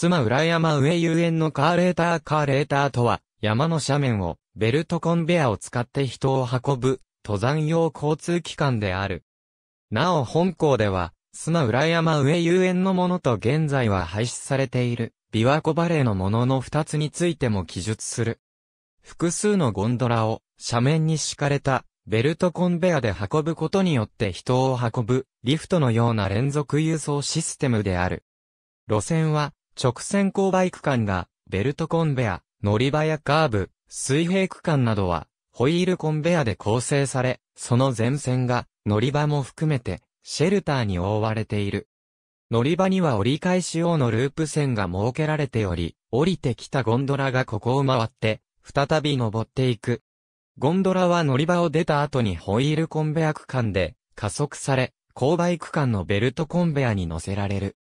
妻裏山上遊園のカーレーターカーレーターとは、山の斜面を、ベルトコンベアを使って人を運ぶ、登山用交通機関である。なお本校では、砂裏山上遊園のものと現在は廃止されている、琵琶湖バレーのものの二つについても記述する。複数のゴンドラを斜面に敷かれたベルトコンベアで運ぶことによって人を運ぶリフトのような連続輸送システムである。路線は直線勾配区間が、ベルトコンベア、乗り場やカーブ、水平区間などは、ホイールコンベアで構成され、その前線が、乗り場も含めて、シェルターに覆われている。乗り場には折り返し用のループ線が設けられており、降りてきたゴンドラがここを回って、再び登っていく。ゴンドラは乗り場を出た後にホイールコンベア区間で加速され、勾配区間のベルトコンベアに乗せられる。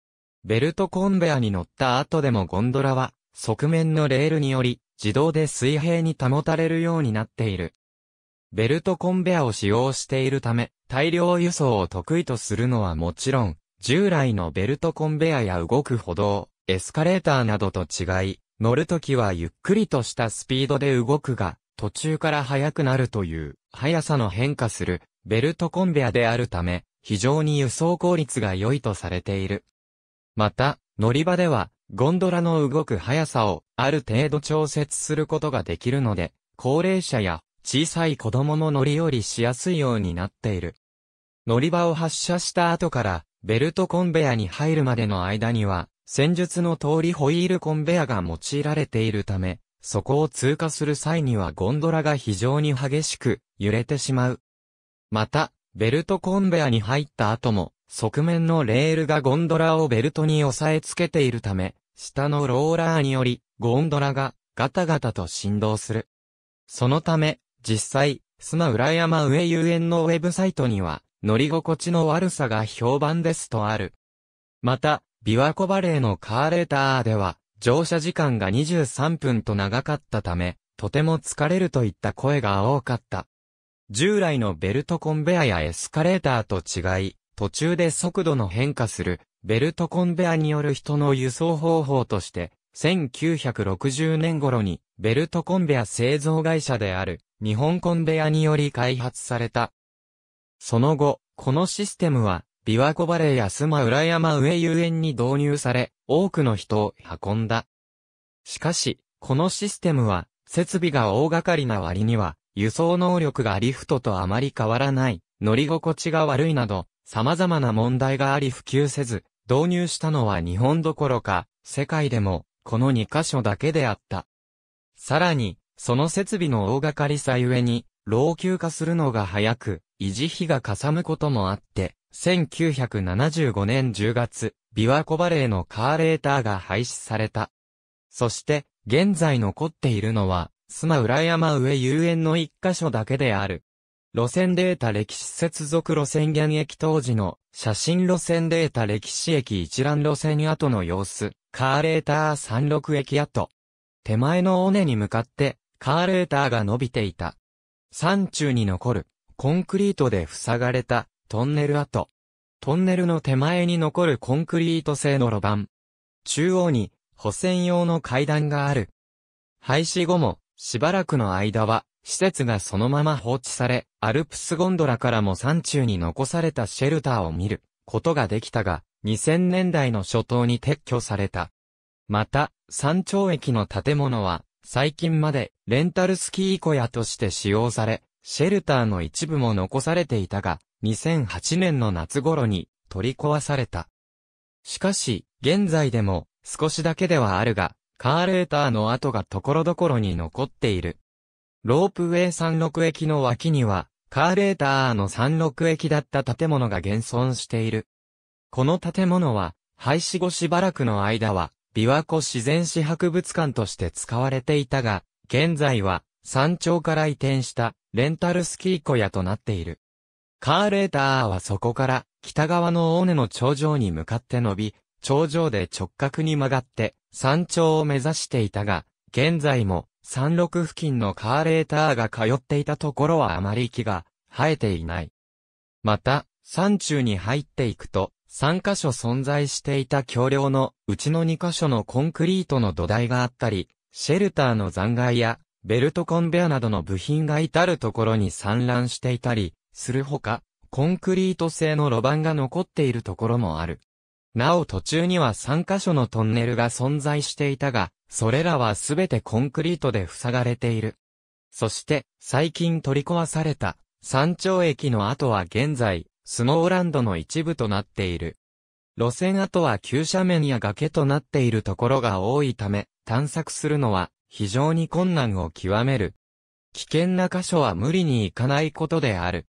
ベルトコンベアに乗った後でもゴンドラは、側面のレールにより、自動で水平に保たれるようになっている。ベルトコンベアを使用しているため、大量輸送を得意とするのはもちろん、従来のベルトコンベアや動く歩道、エスカレーターなどと違い、乗るときはゆっくりとしたスピードで動くが、途中から速くなるという、速さの変化する、ベルトコンベアであるため、非常に輸送効率が良いとされている。また、乗り場では、ゴンドラの動く速さをある程度調節することができるので、高齢者や小さい子供も乗り降りしやすいようになっている。乗り場を発射した後からベルトコンベアに入るまでの間には、戦術の通りホイールコンベアが用いられているため、そこを通過する際にはゴンドラが非常に激しく揺れてしまう。また、ベルトコンベアに入った後も、側面のレールがゴンドラをベルトに押さえつけているため、下のローラーにより、ゴンドラがガタガタと振動する。そのため、実際、砂浦山上遊園のウェブサイトには、乗り心地の悪さが評判ですとある。また、琵琶湖バレーのカーレーターでは、乗車時間が23分と長かったため、とても疲れるといった声が多かった。従来のベルトコンベアやエスカレーターと違い、途中で速度の変化するベルトコンベアによる人の輸送方法として、1960年頃にベルトコンベア製造会社である日本コンベアにより開発された。その後、このシステムは琵琶湖バレーや須磨浦山上遊園に導入され、多くの人を運んだ。しかし、このシステムは設備が大掛かりな割には輸送能力がリフトとあまり変わらない、乗り心地が悪いなど、様々な問題があり普及せず、導入したのは日本どころか、世界でも、この2カ所だけであった。さらに、その設備の大掛かりさゆえに、老朽化するのが早く、維持費がかさむこともあって、1975年10月、琵琶湖バレーのカーレーターが廃止された。そして、現在残っているのは、須磨浦山上遊園の1箇所だけである。路線データ歴史接続路線現役当時の写真路線データ歴史駅一覧路線跡の様子、カーレーター36駅跡。手前の尾根に向かってカーレーターが伸びていた。山中に残るコンクリートで塞がれたトンネル跡。トンネルの手前に残るコンクリート製の路盤。中央に補線用の階段がある。廃止後もしばらくの間は施設がそのまま放置され、アルプスゴンドラからも山中に残されたシェルターを見ることができたが、2000年代の初頭に撤去された。また、山頂駅の建物は、最近までレンタルスキー小屋として使用され、シェルターの一部も残されていたが、2008年の夏頃に取り壊された。しかし、現在でも少しだけではあるが、カーレーターの跡が所々に残っている。ロープウェイ山麓駅の脇には、カーレーターの山麓駅だった建物が現存している。この建物は、廃止後しばらくの間は、琵琶湖自然史博物館として使われていたが、現在は、山頂から移転した、レンタルスキー小屋となっている。カーレーターはそこから、北側の尾根の頂上に向かって伸び、頂上で直角に曲がって、山頂を目指していたが、現在も、山麓付近のカーレーターが通っていたところはあまり木が生えていない。また、山中に入っていくと、3箇所存在していた橋梁のうちの2箇所のコンクリートの土台があったり、シェルターの残骸やベルトコンベアなどの部品が至るところに散乱していたり、するほか、コンクリート製の路盤が残っているところもある。なお途中には3カ所のトンネルが存在していたが、それらはすべてコンクリートで塞がれている。そして、最近取り壊された、山頂駅の跡は現在、スノーランドの一部となっている。路線跡は急斜面や崖となっているところが多いため、探索するのは非常に困難を極める。危険な箇所は無理に行かないことである。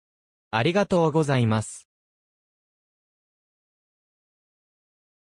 ありがとうございます。